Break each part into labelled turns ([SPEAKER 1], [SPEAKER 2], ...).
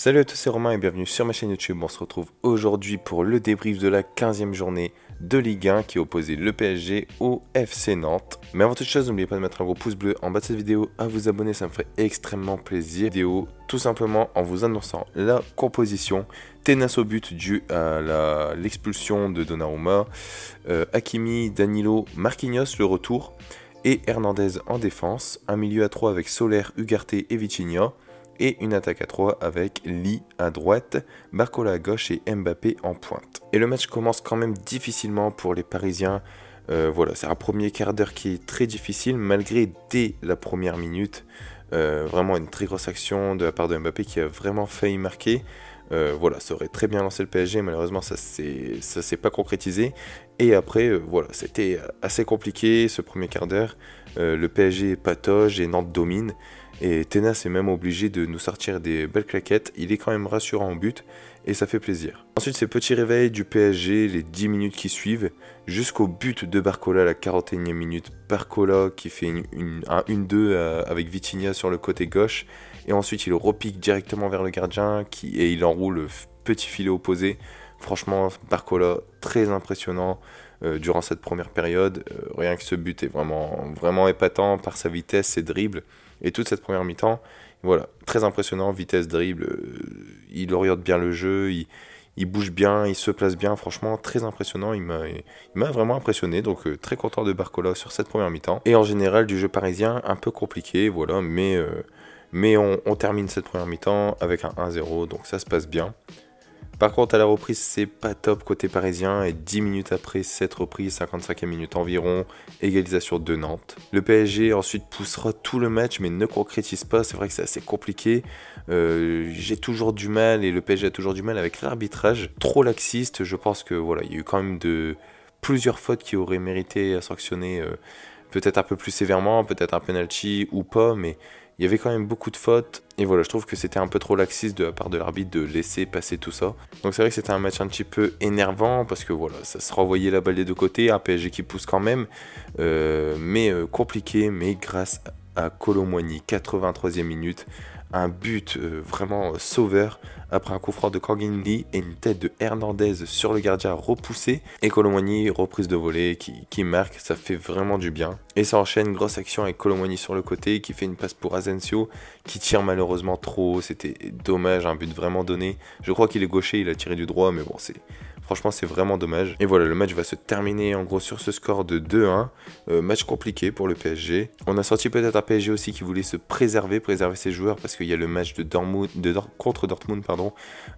[SPEAKER 1] Salut à tous, c'est Romain et bienvenue sur ma chaîne YouTube. On se retrouve aujourd'hui pour le débrief de la 15e journée de Ligue 1 qui opposait le PSG au FC Nantes. Mais avant toute chose, n'oubliez pas de mettre un gros pouce bleu en bas de cette vidéo, à vous abonner, ça me ferait extrêmement plaisir. Vidéo tout simplement en vous annonçant la composition. Tenas au but dû à l'expulsion de Donnarumma, euh, Hakimi, Danilo, Marquinhos, le retour et Hernandez en défense. Un milieu à 3 avec Soler, Ugarte et Vitinha et une attaque à 3 avec Lee à droite, Barcola à gauche et Mbappé en pointe. Et le match commence quand même difficilement pour les Parisiens. Euh, voilà, c'est un premier quart d'heure qui est très difficile malgré dès la première minute. Euh, vraiment une très grosse action de la part de Mbappé qui a vraiment failli marquer. Euh, voilà, ça aurait très bien lancé le PSG, malheureusement ça ne s'est pas concrétisé. Et après, voilà, c'était assez compliqué ce premier quart d'heure. le PSG patoge et Nantes domine. Et Tenas est même obligé de nous sortir des belles claquettes, il est quand même rassurant au but et ça fait plaisir. Ensuite ces petits réveils du PSG, les 10 minutes qui suivent, jusqu'au but de Barcola la 41e minute, Barcola qui fait une, une, un 1-2 euh, avec Vitinha sur le côté gauche, et ensuite il repique directement vers le gardien qui, et il enroule le petit filet opposé. Franchement Barcola très impressionnant, euh, durant cette première période. Euh, rien que ce but est vraiment, vraiment épatant par sa vitesse, ses dribbles. Et toute cette première mi-temps, voilà, très impressionnant, vitesse, dribble, euh, il oriente bien le jeu, il, bouge bien, il se place bien, franchement, très impressionnant, il m'a vraiment impressionné, donc euh, très content de Barcola sur cette première mi-temps. Et en général, du jeu parisien, un peu compliqué, voilà, mais, euh, mais on, on termine cette première mi-temps avec un 1-0, donc ça se passe bien. Par contre, à la reprise, c'est pas top côté parisien et 10 minutes après cette reprise, 55e minute environ, égalisation de Nantes. Le PSG ensuite poussera tout le match mais ne concrétise pas, c'est vrai que c'est assez compliqué. Euh, j'ai toujours du mal et le PSG a toujours du mal avec l'arbitrage. Trop laxiste, je pense que voilà, il y a eu quand même de plusieurs fautes qui auraient mérité à sanctionner. Euh, peut-être un peu plus sévèrement, peut-être un penalty ou pas, mais il y avait quand même beaucoup de fautes. Et voilà, je trouve que c'était un peu trop laxiste de la part de l'arbitre de laisser passer tout ça. Donc c'est vrai que c'était un match un petit peu énervant parce que voilà, ça se renvoyait la balle des deux côtés, un PSG qui pousse quand même, euh, mais euh, compliqué, mais grâce à Colomboigny, 83e minute, un but euh, vraiment euh, sauveur après un coup franc de Kanginli et une tête de Hernandez sur le gardien repoussé. Et Colomani, reprise de volée qui, marque, ça fait vraiment du bien. Et ça enchaîne, grosse action avec Colomani sur le côté qui fait une passe pour Asensio qui tire malheureusement trop C'était dommage, un but vraiment donné. Je crois qu'il est gaucher, il a tiré du droit, mais bon, c'est Franchement, c'est vraiment dommage. Et voilà, le match va se terminer en gros sur ce score de 2-1. Euh, match compliqué pour le PSG. On a sorti peut-être un PSG aussi qui voulait se préserver, préserver ses joueurs parce qu'il y a le match de Dortmund, contre Dortmund pardon,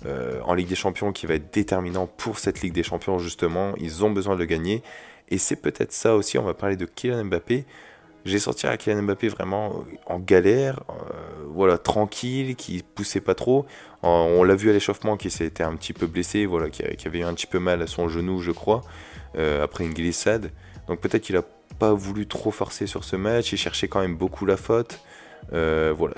[SPEAKER 1] euh, en Ligue des Champions qui va être déterminant pour cette Ligue des Champions justement. Ils ont besoin de le gagner. Et c'est peut-être ça aussi, on va parler de Kylian Mbappé j'ai sorti à Kylian Mbappé vraiment en galère, euh, voilà, tranquille, qui poussait pas trop. on l'a vu à l'échauffement qui s'était un petit peu blessé, voilà, qui, avait eu un petit peu mal à son genou, je crois, euh, après une glissade. Donc peut-être qu'il a pas voulu trop forcer sur ce match, il cherchait quand même beaucoup la faute. Euh, voilà,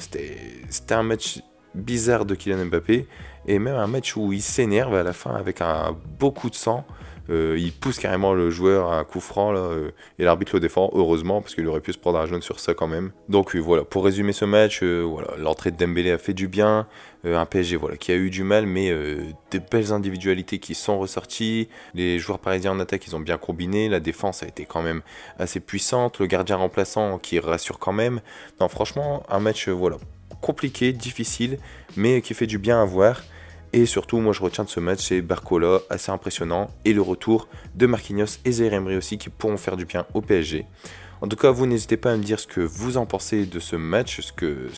[SPEAKER 1] c'était un match bizarre de Kylian Mbappé, et même un match où il s'énerve à la fin avec un beau de sang. Euh, il pousse carrément le joueur à un coup franc euh, et l'arbitre le défend, heureusement, parce qu'il aurait pu se prendre un jaune sur ça quand même. Donc euh, voilà, pour résumer ce match, l'entrée de Dembélé a fait du bien, un PSG voilà, qui a eu du mal, mais des belles individualités qui sont ressorties, les joueurs parisiens en attaque ils ont bien combiné, la défense a été quand même assez puissante, le gardien remplaçant qui rassure quand même. Non franchement, un match voilà, compliqué, difficile, mais qui fait du bien à voir. Et surtout, moi je retiens de ce match, c'est Barcola, assez impressionnant, et le retour de Marquinhos et Zaire aussi qui pourront faire du bien au PSG. En tout cas, vous n'hésitez pas à me dire ce que vous en pensez de ce match, ce que,